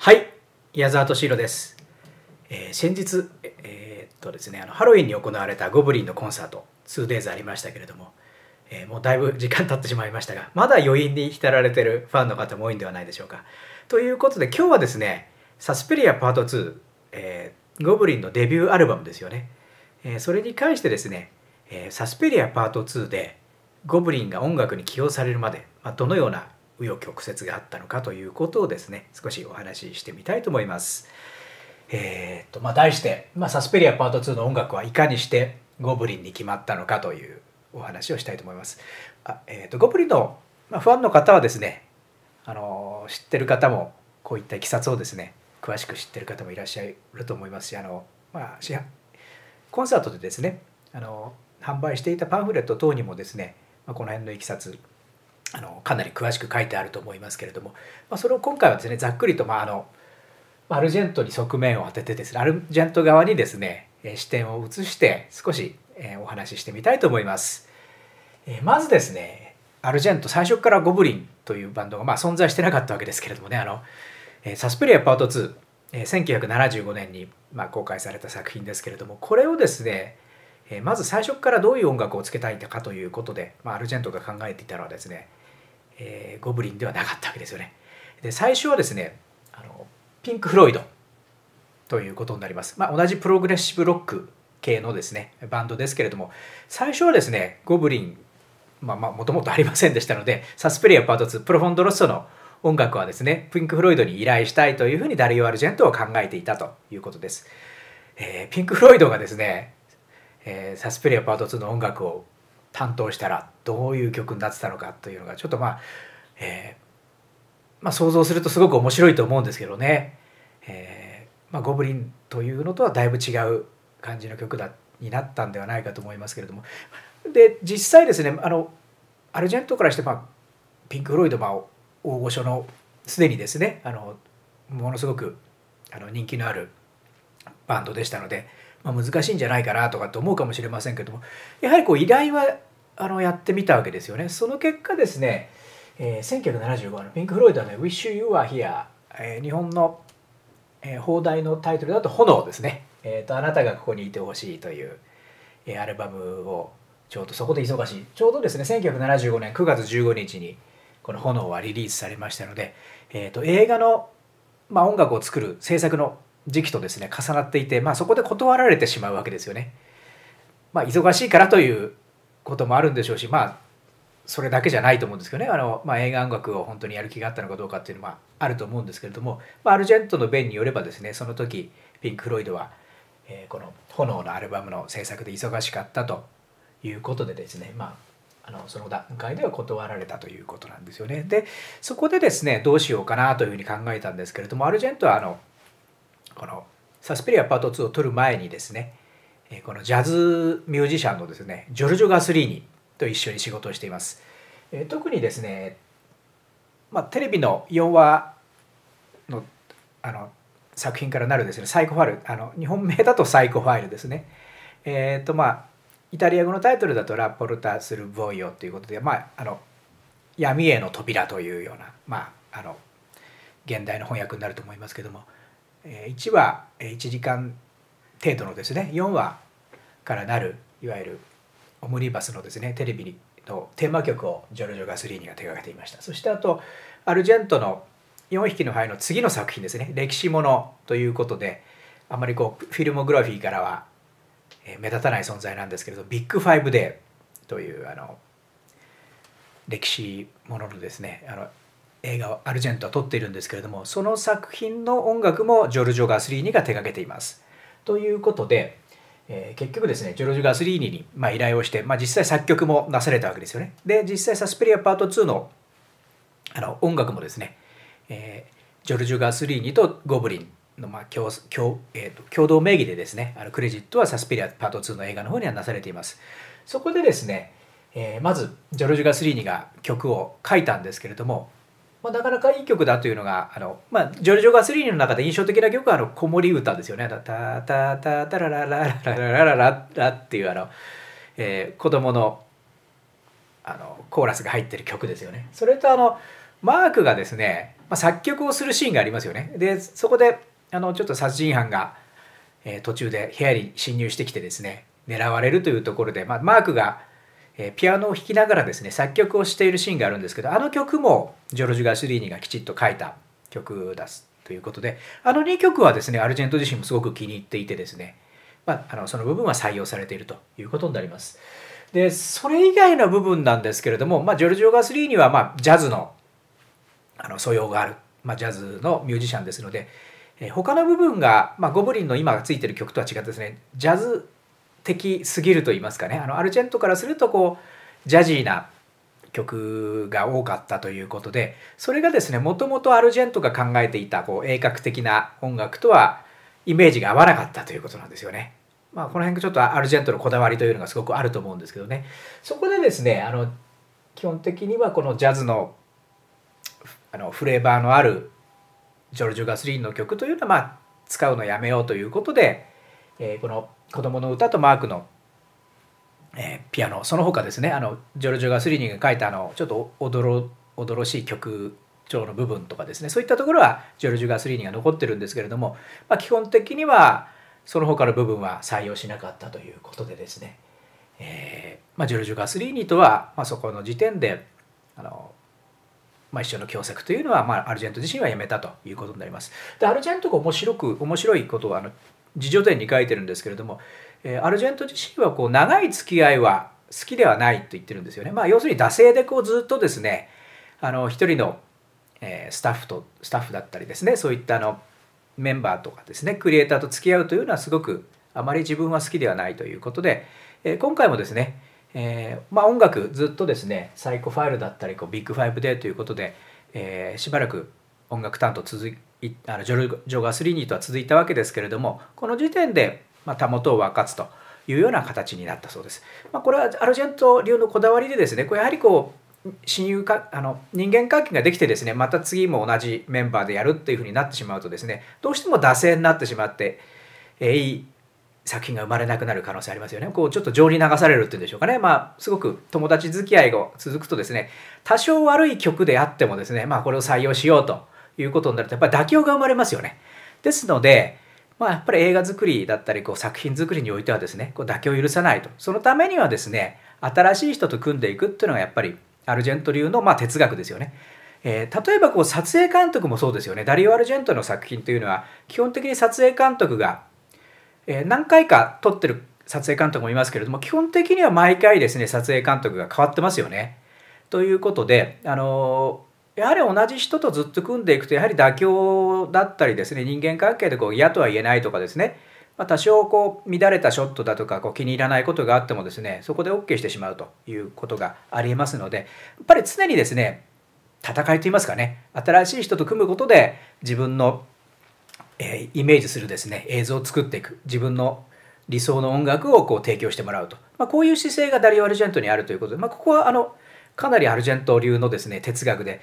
はい、矢沢敏弘です。えー、先日、えー、っとですね、あのハロウィンに行われたゴブリンのコンサート、2days ありましたけれども、えー、もうだいぶ時間経ってしまいましたが、まだ余韻に浸られてるファンの方も多いんではないでしょうか。ということで、今日はですね、サスペリアパート2、えー、ゴブリンのデビューアルバムですよね。えそれに関してですね、えサスペリアパート2で、ゴブリンが音楽に起用されるまで、まあ、どのような紆余曲折があったのかということをですね少しお話ししてみたいと思います。えー、っとまあ、題して、まあ、サスペリアパート2の音楽はいかにしてゴブリンに決まったのかというお話をしたいと思います。あえーっと、ゴブリンの、まファンの方はですねあの知ってる方もこういったいきさつをですね詳しく知ってる方もいらっしゃると思いますしあの、まあ、コンサートでですねあの販売していたパンフレット等にもですね、まあ、この辺のいきさつあのかなり詳しく書いてあると思いますけれども、まあ、それを今回はですねざっくりと、まあ、あのアルジェントに側面を当ててですねアルジェント側にですね視点を移して少しお話ししてみたいと思います。まずですねアルジェント最初からゴブリンというバンドが、まあ、存在してなかったわけですけれどもねあのサスペリアパート2 1975年に、まあ、公開された作品ですけれどもこれをですねまず最初からどういう音楽をつけたいかということで、まあ、アルジェントが考えていたのはですねえー、ゴブリンではなかったわけですよね。で最初はですねあのピンク・フロイドということになります。まあ、同じプログレッシブロック系のですねバンドですけれども最初はですねゴブリンまあまもともとありませんでしたのでサスペリアパート2プロフォンドロッソの音楽はですねピンク・フロイドに依頼したいというふうにダリオ・アルジェントは考えていたということです。えー、ピンク・フロイドがですね、えー、サスペリアパート2の音楽を担当したらどういう曲になってたのかというのがちょっとまあ、えー、まあ、想像するとすごく面白いと思うんですけどね、えー、まあ、ゴブリンというのとはだいぶ違う感じの曲だになったんではないかと思いますけれどもで実際ですねあのアルジェントからして、まあ、ピンク・フロイド、まあ、大御所のすでにですねあのものすごくあの人気のあるバンドでしたので、まあ、難しいんじゃないかなとかと思うかもしれませんけどもやはりこう依頼はあのやってみたわけですよね。その結果ですね、えー、1975年ピンク・フロイドの、ね「Wish You a r e Here」えー、日本の、えー、放題のタイトルだと「炎」ですね、えーと「あなたがここにいてほしい」という、えー、アルバムをちょうどそこで忙しいちょうどですね1975年9月15日にこの「炎」はリリースされましたので、えーと映画の、まあ、音楽を作る制作の時期とですね重なっていて、まあ、そこで断られてしまうわけですよね。まあ、忙しいからということもあるんでしょうしまあそれだけじゃないと思うんですけどねあの、まあ、映画音楽を本当にやる気があったのかどうかっていうのはあると思うんですけれども、まあ、アルジェントの弁によればですねその時ピンク・フロイドは、えー、この「炎」のアルバムの制作で忙しかったということでですね、まあ、あのその段階では断られたということなんですよね。でそこでですねどうしようかなというふうに考えたんですけれどもアルジェントはあのこの「サスペリアパート2」を撮る前にですねこのジャズミュージシャンのですねジョルジョ・ガスリーニと一緒に仕事をしています。特にですね、まあ、テレビの4話のあの作品からなるですねサイコファイルあの日本名だとサイコファイルですね。えっ、ー、とまあイタリア語のタイトルだと「ラ・ポルタ・スル・ボイオ」ということで、まあ、あの闇への扉というような、まあ、あの現代の翻訳になると思いますけども、え1話1時間程度のですね4話からなるいわゆるオムニバスのですねテレビのテーマ曲をジョルジョ・ガスリーニが手がけていましたそしてあとアルジェントの「4匹の灰」の次の作品ですね歴史ものということであまりこうフィルモグラフィーからは目立たない存在なんですけれどビッグファイブデーというあの歴史もののですねあの映画をアルジェントは撮っているんですけれどもその作品の音楽もジョルジョ・ガスリーニが手がけています。ということで、えー、結局ですねジョルジュ・ガスリーニに、まあ、依頼をして、まあ、実際作曲もなされたわけですよねで実際サスペリアパート2のあの音楽もですね、えー、ジョルジュ・ガスリーニとゴブリンの、まあ共共えーと、と共同名義でですねあのクレジットはサスペリアパート2の映画の方にはなされていますそこでですね、えー、まずジョルジュ・ガスリーニが曲を書いたんですけれどもまあ、なかなかいい曲だというのがあの、まあ、ジョルジョ・ガスリーニの中で印象的な曲はあの子守歌ですよね「タタタタラララララララララ」っていうあの、えー、子供のあのコーラスが入ってる曲ですよね。それとあのマークがですね、まあ、作曲をするシーンがありますよね。でそこであのちょっと殺人犯が、えー、途中で部屋に侵入してきてですね狙われるというところで、まあ、マークがえピアノを弾きながらですね作曲をしているシーンがあるんですけどあの曲もジョルジュ・ガシリーニがきちっと書いた曲だすということであの2曲はですねアルジェント自身もすごく気に入っていてですね、まあ、あのその部分は採用されているということになります。でそれ以外の部分なんですけれども、まあ、ジョルジオ・ガスリーニは、まジャズのあの素養がある、まあ、ジャズのミュージシャンですので、え他の部分が、まあ、ゴブリンの今がついてる曲とは違ってですねジャズ的すぎると言いますかねあのアルジェントからするとこうジャジーな曲が多かったということでそれがですねもともとアルジェントが考えていたこう鋭角的な音楽とはイメージが合わなかったということなんですよね。まあ、この辺がちょっとアルジェントのこだわりというのがすごくあると思うんですけどねそこでですねあの基本的にはこのジャズのあのフレーバーのあるジョルジュ・ガスリンの曲というのは、まあ、使うのやめようということでえー、この「子供の歌」とマークの、えー、ピアノその他ですねあのジョルジョ・ガスリーニが書いたあのちょっとおどろおどろしい曲調の部分とかですねそういったところはジョルジュ・ガスリーニが残ってるんですけれども、まあ、基本的にはその他の部分は採用しなかったということでですね、えー、まあ、ジョルジュ・ガスリーニとは、まあ、そこの時点であの、まあ、一緒の共作というのは、まアルジェント自身はやめたということになります。でアルジェントが面白く面白いことはあの自助伝に書いてるんですけれども、えー、アルジェント自身はこう長い付き合いは好きではないと言ってるんですよね。まあ、要するに惰性でこうずっとですねあの一人の、えー、スタッフとスタッフだったりですねそういったあのメンバーとかですねクリエイターと付き合うというのはすごくあまり自分は好きではないということで、えー、今回もですね、えー、まあ、音楽ずっとですねサイコファイルだったりこうビッグファイブでということで、えしばらく音楽担当続あのジョガスリニーとは続いたわけですけれどもこの時点で、まあ、たもとを分かつというような形になったそうです。まあ、これはアルジェント流のこだわりでですねこうやはりこう親友かあの人間関係ができてですねまた次も同じメンバーでやるっていうふうになってしまうとですねどうしても惰性になってしまって、えー、いい作品が生まれなくなる可能性ありますよねこうちょっと情に流されるっていうんでしょうかねまあすごく友達付き合いが続くとですね多少悪い曲であってもですねまあこれを採用しようと。いうことになるとやっぱり妥協が生まれますよね。ですので、まあ、やっぱり映画作りだったりこう作品作りにおいてはですねこう妥協を許さないとそのためにはですね新しい人と組んでいくっていうのがやっぱりアルジェント流のまあ哲学ですよね。えー、例えばこう撮影監督もそうですよねダリオ・アルジェントの作品というのは基本的に撮影監督が、えー、何回か撮ってる撮影監督もいますけれども基本的には毎回ですね撮影監督が変わってますよね。ということで、あのやはり同じ人とずっと組んでいくとやはり妥協だったりですね人間関係でこう嫌とは言えないとかですね、まあ、多少こう乱れたショットだとかこう気に入らないことがあってもですねそこで OK してしまうということがありえますのでやっぱり常にですね戦いといいますかね新しい人と組むことで自分の、えー、イメージするですね映像を作っていく自分の理想の音楽をこう提供してもらうと、まあ、こういう姿勢がダリオ・アルジェントにあるということで、まあ、ここはあのかなりアルジェント流のですね哲学で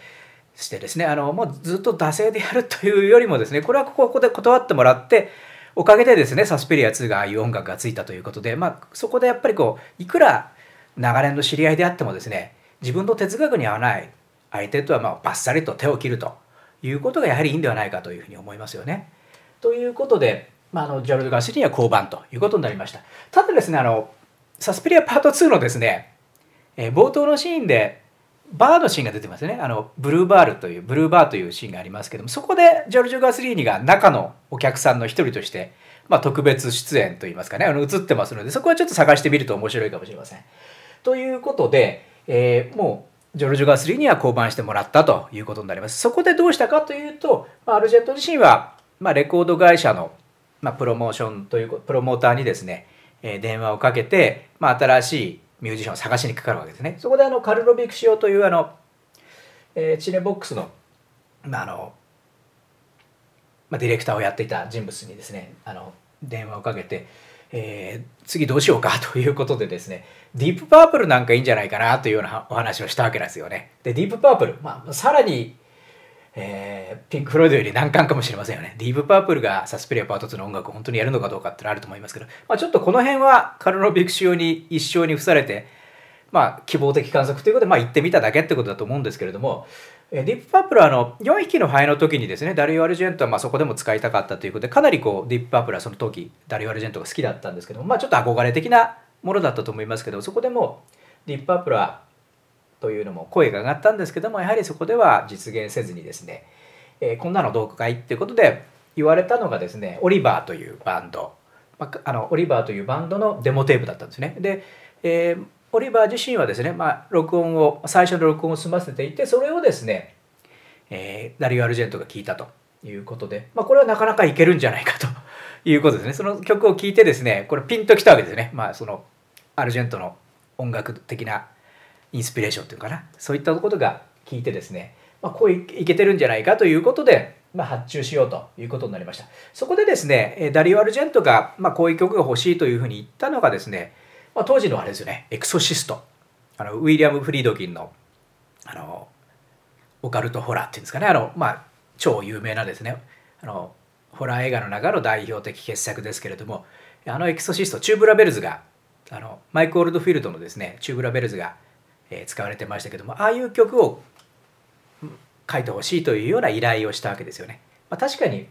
してですねあのもうずっと惰性でやるというよりもですねこれはここで断ってもらっておかげでですねサスペリア2がああいう音楽がついたということで、まあ、そこでやっぱりこういくら長年の知り合いであってもですね自分の哲学に合わない相手とはまあバッサリと手を切るということがやはりいいんではないかというふうに思いますよね。ということで、まあ、あのジャルド・ガシリには降板ということになりました。ただですねあのサスペリアパート2のですね、えー、冒頭のシーンでバーのシーンが出てますよねあのブルーバールというブルーバーというシーンがありますけどもそこでジョルジョ・ガスリーニが中のお客さんの一人として、まあ、特別出演といいますかねあの映ってますのでそこはちょっと探してみると面白いかもしれません。ということで、えー、もうジョルジョ・ガスリーニは降板してもらったということになります。そこでどうしたかというと、まあ、アルジェット自身は、まあ、レコード会社の、まあ、プロモーションというプロモーターにですね、え電話をかけて、まあ、新しいミュージシャンを探しにかかるわけですね。そこであのカルロ・ビクシオというあの、えー、チネボックスの,、まああのまあ、ディレクターをやっていた人物にですねあの電話をかけて、えー、次どうしようかということでですねディープパープルなんかいいんじゃないかなというようなお話をしたわけですよね。でディープパープル、まあ、さらにえー、ピンク・フロイドより難関かもしれませんよね。ディープ・パープルがサスペリアパート2の音楽を本当にやるのかどうかってのあると思いますけど、まあ、ちょっとこの辺はカルロ・ビクシオに一生に付されて、まあ、希望的観測ということで、まあ、行ってみただけってことだと思うんですけれども、ディープパープルはあの4匹のハエの時にですねダリオ・アルジェントはまそこでも使いたかったということでかなりこうディープパープルはその時ダリオ・アルジェントが好きだったんですけども、まあ、ちょっと憧れ的なものだったと思いますけどそこでもディープパープルはというのも声が上がったんですけどもやはりそこでは実現せずにですね、えー、こんなのどうかいっていうことで言われたのがですねオリバーというバンド、まあ、あのオリバーというバンドのデモテープだったんですね。で、えー、オリバー自身はですね、まあ、録音を最初の録音を済ませていてそれをですね、えー、ダリオ・アルジェントが聞いたということで、まあ、これはなかなかいけるんじゃないかと いうことですねその曲を聴いてですねこれピンときたわけですね、まあ、そのアルジェントの音楽的なインスピレーションというかなそういったことが聞いてですね、まあ、こういけてるんじゃないかということで、まあ、発注しようということになりましたそこでですねダリオ・アルジェントが、まあ、こういう曲が欲しいというふうに言ったのがですね、まあ、当時のあれですよねエクソシストあのウィリアム・フリードキンのあのオカルトホラーっていうんですかねあの、まあ、超有名なですねあのホラー映画の中の代表的傑作ですけれどもあのエクソシストチューブラ・ベルズがあのマイク・オールドフィールドのですねチューブラ・ベルズがえ使われてましたけどもああいう曲を書いてほしいというような依頼をしたわけですよね。まあ、確かに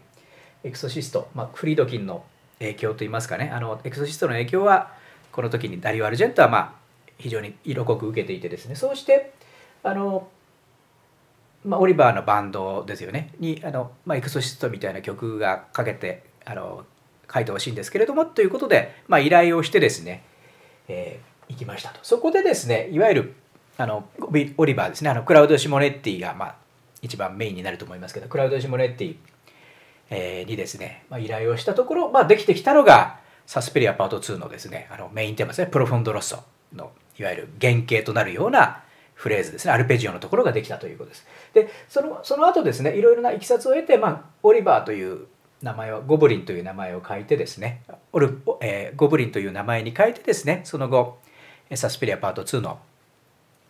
エクソシスト、まあ、フリードキンの影響といいますかねあのエクソシストの影響はこの時にダリオ・アルジェントはまあ非常に色濃く受けていてですねそうしてあの、まあ、オリバーのバンドですよねにあの、まあ、エクソシストみたいな曲がかけてあの書いてほしいんですけれどもということで、まあ、依頼をしてですね、えー、行きましたとそこでですねいわゆるあのオリバーですねあのクラウド・シモネッティが、まあ、一番メインになると思いますけどクラウド・シモネッティ、えー、にですね、まあ、依頼をしたところ、まあ、できてきたのがサスペリアパート2のですねあのメインテーマですねプロフォンドロッソのいわゆる原型となるようなフレーズですねアルペジオのところができたということです。でそのその後ですねいろいろないきさつを得て、まあ、オリバーという名前はゴブリンという名前を書いてですねオル、えー、ゴブリンという名前に変えてですねその後サスペリアパート2の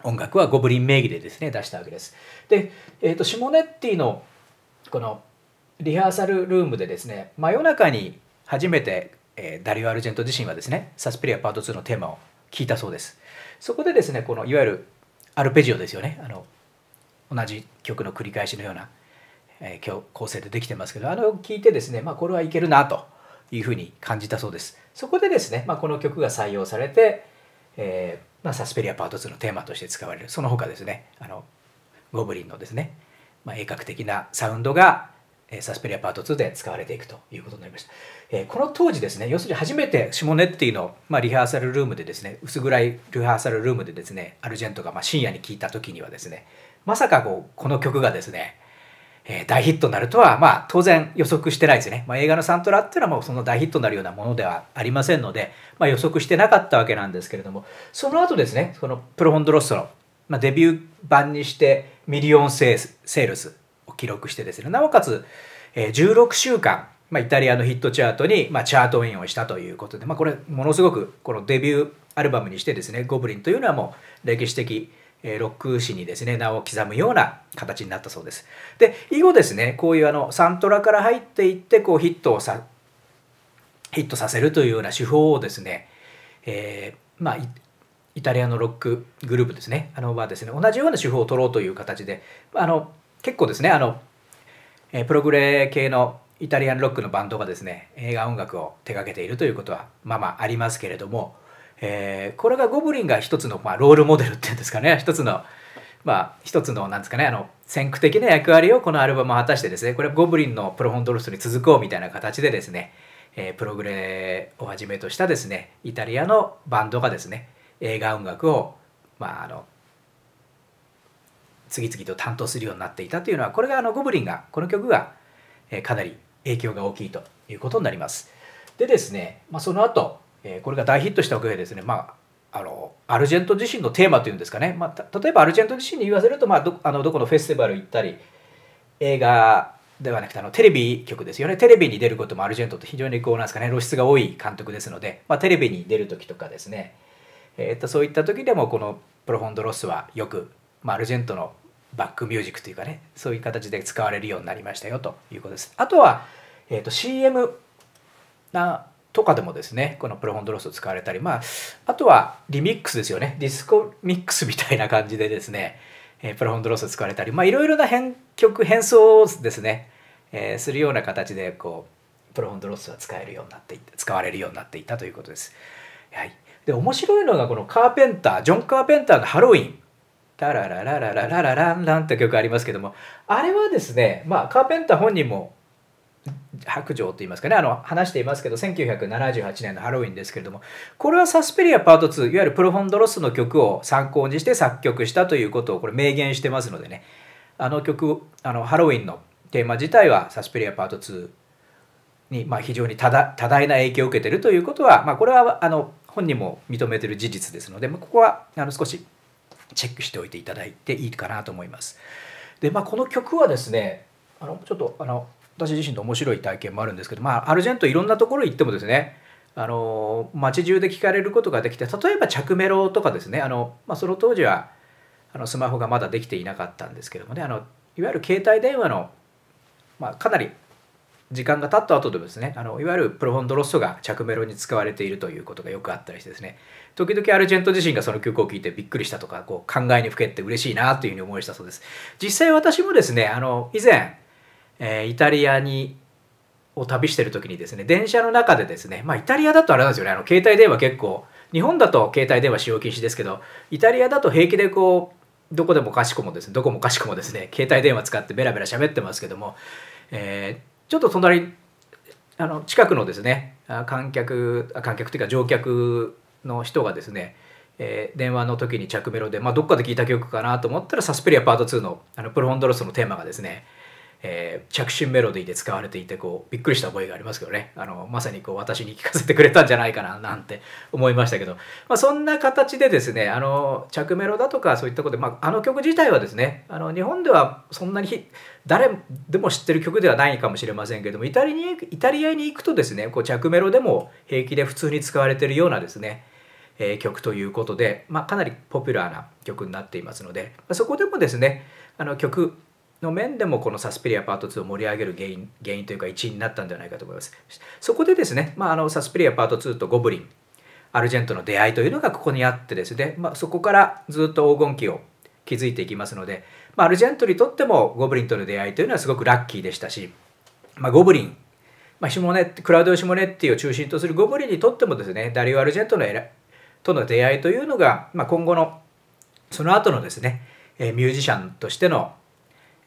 音楽はゴブリン名義でですね出したわけです。で、えーと、シモネッティのこのリハーサルルームでですね真夜中に初めて、えー、ダリオ・アルジェント自身はですね「サスペリアパート2」のテーマを聞いたそうです。そこでですねこのいわゆるアルペジオですよねあの同じ曲の繰り返しのような、えー、構成でできてますけどあれを聞いてですね、まあ、これはいけるなというふうに感じたそうです。そこでですね、まあ、この曲が採用されて、えーまあ、サスペリアパート2のテーマとして使われるその他ですねあのゴブリンのですね、まあ、鋭角的なサウンドがサスペリアパート2で使われていくということになりました。えー、この当時ですね、要するに初めてシモネッティの、まあ、リハーサルルームでですね、薄暗いリハーサルルームでですね、アルジェントがま深夜に聴いた時にはですね、まさかこうこの曲がですね、えー、大ヒットになるとは、まあ、当然予測してないですね、まあ、映画のサントラっていうのはもうその大ヒットになるようなものではありませんので、まあ、予測してなかったわけなんですけれどもその後ですねそのプロフォンドロッソの、まあ、デビュー版にしてミリオンセールスを記録してですねなおかつ、えー、16週間まあ、イタリアのヒットチャートに、まあ、チャートインをしたということで、まあ、これものすごくこのデビューアルバムにしてですね「ゴブリン」というのはもう歴史的ロックにですね名を刻むような形になったそうです。で以後ですねこういうあのサントラから入っていってこうヒットをさヒットさせるというような手法をですね、えー、まあイタリアのロックグループですねあのはですね同じような手法を取ろうという形であの結構ですねあのプログレー系のイタリアンロックのバンドがですね映画音楽を手掛けているということはまあまあありますけれども。えー、これがゴブリンが一つの、まあ、ロールモデルっていうんですかね一つのまあ一つのなんですかねあの先駆的な役割をこのアルバムは果たしてですねこれゴブリンのプロフォンドロストに続こうみたいな形でですね、えー、プログレをはじめとしたですねイタリアのバンドがですね映画音楽をまああの次々と担当するようになっていたというのはこれがあのゴブリンがこの曲が、えー、かなり影響が大きいということになります。でですね、まあ、その後えー、これが大ヒットしたわけでですね、まあ、あのアルジェント自身のテーマというんですかね、まあ、例えばアルジェント自身に言わせると、まあ、どあのどこのフェスティバル行ったり映画ではなくてあのテレビ局ですよねテレビに出ることもアルジェントって非常にこうなんですかね露出が多い監督ですので、まあ、テレビに出る時とかですね、えー、っとそういった時でもこのプロフォンドロスはよく、まあ、アルジェントのバックミュージックというかねそういう形で使われるようになりましたよということです。あとは、えー、っと CM なとかでもですね、このプロフォンドロスを使われたり、まあ、あとはリミックスですよね。ディスコミックスみたいな感じでですね、えー、プロフォンドロスを使われたり、まあ、いろいろな編曲、変装をですね、えー、するような形で、こう、プロフォンドロスは使えるようになってい使われるようになっていたということです。はい。で、面白いのがこのカーペンター、ジョン・カーペンターのハロウィン。タララララララララランって曲ありますけども、あれはですね、まあ、カーペンター本人も白状と言いますかねあの話していますけど1978年のハロウィンですけれどもこれはサスペリアパート2いわゆるプロフォンドロスの曲を参考にして作曲したということをこれ明言してますのでねあの曲あのハロウィンのテーマ自体はサスペリアパート2に、まあ、非常に多大な影響を受けてるということは、まあ、これはあの本人も認めてる事実ですので、まあ、ここはあの少しチェックしておいていただいていいかなと思います。でまあ、この曲はですねあのちょっとあの私自身の面白い体験もあるんですけど、まあ、アルジェントいろんなところ行ってもですねあの街中で聞かれることができて例えば着メロとかですねあの、まあ、その当時はあのスマホがまだできていなかったんですけどもねあのいわゆる携帯電話の、まあ、かなり時間が経った後でですねあのいわゆるプロフォンドロストが着メロに使われているということがよくあったりしてですね時々アルジェント自身がその曲を聴いてびっくりしたとかこう考えにふけって嬉しいなというふうに思いしたそうです実際私もですねあの以前えー、イタリアにを旅してる時にですね電車の中でですねまあイタリアだとあれなんですよねあの携帯電話結構日本だと携帯電話使用禁止ですけどイタリアだと平気でこうどこでもかしこもですねどこもかしこもですね携帯電話使ってベラベラ喋ってますけども、えー、ちょっと隣あの近くのですね観客観客というか乗客の人がですねえー、電話の時に着メロで、まあ、どっかで聞いた曲かなと思ったらサスペリアパート2のあのプロホンドロスのテーマがですねえー、着信メロディーで使われていてこうびっくりした覚えがありますけどねあのまさにこう私に聞かせてくれたんじゃないかななんて思いましたけど、まあ、そんな形でですねあの着メロだとかそういったことで、まあ、あの曲自体はですねあの日本ではそんなに誰でも知ってる曲ではないかもしれませんけどもイタリにイタリアに行くとですねこう着メロでも平気で普通に使われてるようなですねえ曲ということで、まあ、かなりポピュラーな曲になっていますので、まそこでもですねあの曲の面でもこのサスペリアパート2を盛り上げる原因原因というか一因になったんではないかと思います。そこでですね、まあ、あのサスペリアパート2とゴブリンアルジェントの出会いというのがここにあってですね、まあ、そこからずっと黄金期を築いていきますので、まあ、アルジェントにとってもゴブリンとの出会いというのはすごくラッキーでしたし、まあ、ゴブリン、まあ、シモネクラウド・シモネッティを中心とするゴブリンにとってもですねダリオ・アルジェントのとの出会いというのが、まあ、今後のその後のですねミュージシャンとしての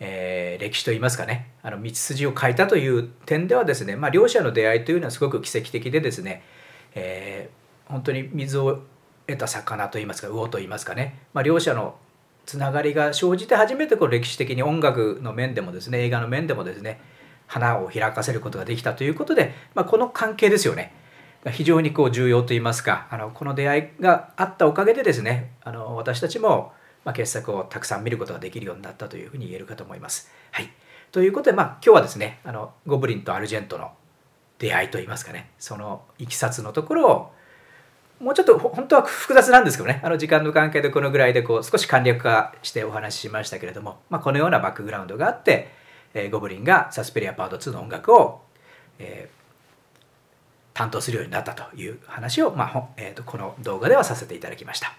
えー、歴史といいますかねあの道筋を変えたという点ではですね、まあ、両者の出会いというのはすごく奇跡的でですね、えー、本当に水を得た魚といいますか魚といいますかね、まあ、両者のつながりが生じて初めてこう歴史的に音楽の面でもですね映画の面でもですね花を開かせることができたということで、まあ、この関係ですよね非常にこう重要といいますかあのこの出会いがあったおかげでですねあの私たちもまあ、傑作をたくさん見ることができるようになったというふうに言えるかと思います。はい、ということで、まあ、今日はですねあのゴブリンとアルジェントの出会いといいますかねそのいきさつのところをもうちょっと本当は複雑なんですけどねあの時間の関係でこのぐらいでこう少し簡略化してお話ししましたけれども、まあ、このようなバックグラウンドがあって、えー、ゴブリンがサスペリアパート2の音楽を、えー、担当するようになったという話を、まあえーと、とこの動画ではさせていただきました。